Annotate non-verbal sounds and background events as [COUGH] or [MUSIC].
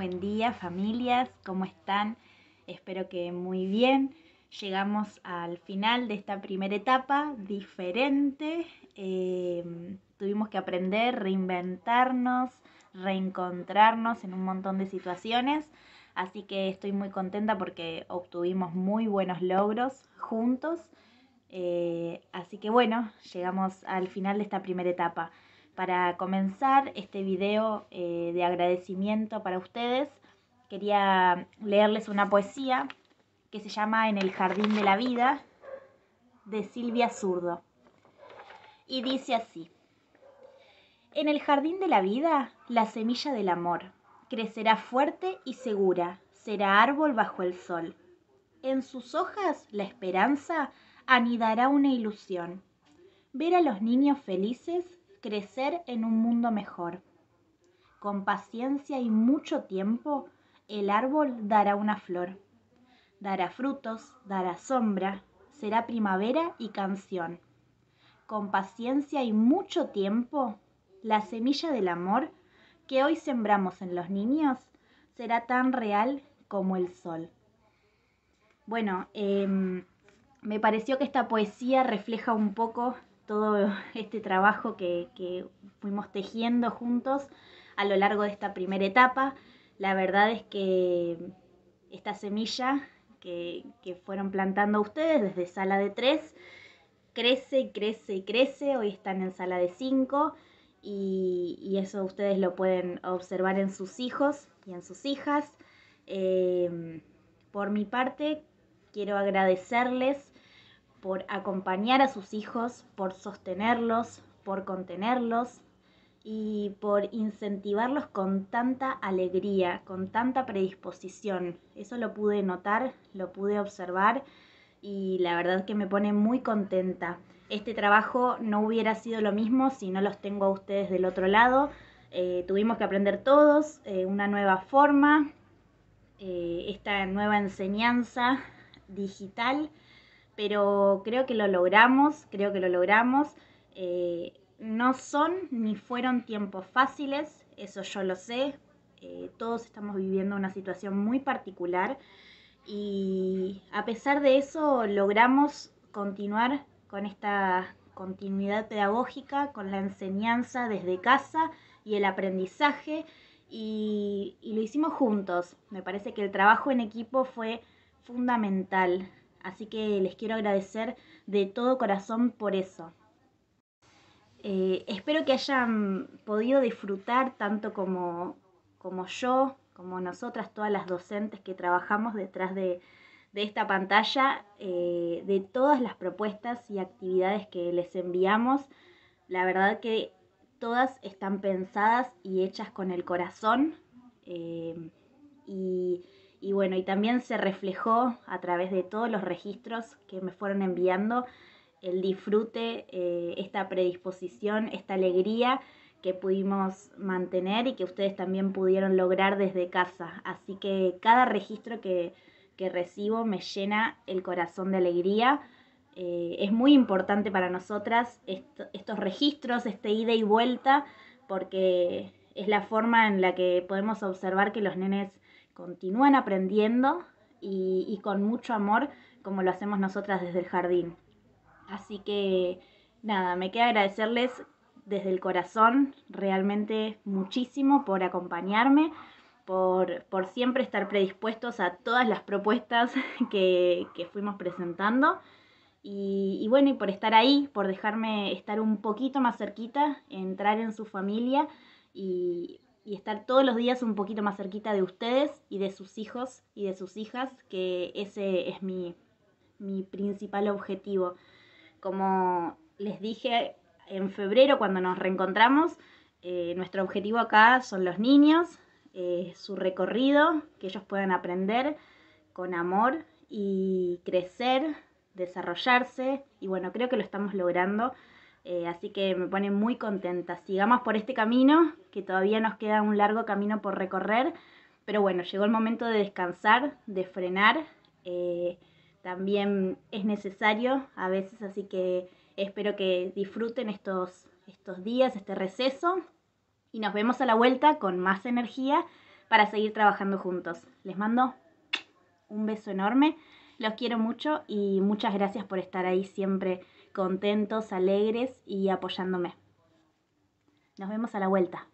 Buen día familias, ¿cómo están? Espero que muy bien. Llegamos al final de esta primera etapa diferente. Em, tuvimos que aprender, reinventarnos, reencontrarnos en un montón de situaciones. Así que estoy muy contenta porque obtuvimos muy buenos logros juntos. Eh, así que bueno, llegamos al final de esta primera etapa. Para comenzar este video eh, de agradecimiento para ustedes, quería leerles una poesía que se llama En el Jardín de la Vida de Silvia Zurdo. Y dice así, En el Jardín de la Vida, la semilla del amor crecerá fuerte y segura, será árbol bajo el sol. En sus hojas la esperanza anidará una ilusión. Ver a los niños felices crecer en un mundo mejor. Con paciencia y mucho tiempo, el árbol dará una flor. Dará frutos, dará sombra, será primavera y canción. Con paciencia y mucho tiempo, la semilla del amor que hoy sembramos en los niños será tan real como el sol. Bueno, em, me pareció que esta poesía refleja un poco todo [LAUGHS] este trabajo que, fuimos tejiendo juntos a lo largo de esta primera etapa. La verdad es que esta semilla que, fueron plantando ustedes desde sala de tres crece y crece y crece. Hoy están en sala de cinco y, eso ustedes lo pueden observar en sus hijos y en sus hijas. Eh, por mi parte, quiero agradecerles por acompañar a sus hijos, por sostenerlos, por contenerlos y por incentivarlos con tanta alegría, con tanta predisposición. Eso lo pude notar, lo pude observar y la verdad que me pone muy contenta. Este trabajo no hubiera sido lo mismo si no los tengo a ustedes del otro lado. Eh, tuvimos que aprender todos eh, una nueva forma, eh, esta nueva enseñanza digital pero creo que lo logramos, creo que lo logramos. Eh, no son ni fueron tiempos fáciles, eso yo lo sé. Eh, todos estamos viviendo una situación muy particular y a pesar de eso logramos continuar con esta continuidad pedagógica, con la enseñanza desde casa y el aprendizaje y lo hicimos juntos. Me parece que el trabajo en equipo fue fundamental Así que les quiero agradecer de todo corazón por eso. Eh, espero que hayan podido disfrutar tanto como, yo, como nosotras, todas las docentes que trabajamos detrás de, esta pantalla, eh, de todas las propuestas y actividades que les enviamos. La verdad que todas están pensadas y hechas con el corazón. Eh, y y bueno, y también se reflejó a través de todos los registros que me fueron enviando el disfrute, eh, esta predisposición, esta alegría que pudimos mantener y que ustedes también pudieron lograr desde casa. Así que cada registro que, que recibo me llena el corazón de alegría. Eh, es muy importante para nosotras estos registros, este ida y vuelta, porque es la forma en la que podemos observar que los nenes continúen aprendiendo y, con mucho amor como lo hacemos nosotras desde el jardín. Así que nada, me queda agradecerles desde el corazón realmente muchísimo por acompañarme, por, siempre estar predispuestos a todas las propuestas [LAUGHS] que, fuimos presentando y, y, bueno, y por estar ahí, por dejarme estar un poquito más cerquita, entrar en su familia y y estar todos los días un poquito más cerquita de ustedes y de sus hijos y de sus hijas, que ese es mi, mi principal objetivo. Como les dije en febrero cuando nos reencontramos, eh, nuestro objetivo acá son los niños, eh, su recorrido, que ellos puedan aprender con amor y crecer, desarrollarse. Y bueno, creo que lo estamos logrando. Eh, así que me pone muy contenta. Sigamos por este camino que todavía nos queda un largo camino por recorrer, pero bueno, llegó el momento de descansar, de frenar. Eh, también es necesario a veces, así que espero que disfruten estos, estos días, este receso, y nos vemos a la vuelta con más energía para seguir trabajando juntos. Les mando un beso enorme, los quiero mucho y muchas gracias por estar ahí siempre contentos, alegres y apoyándome. Nos vemos a la vuelta.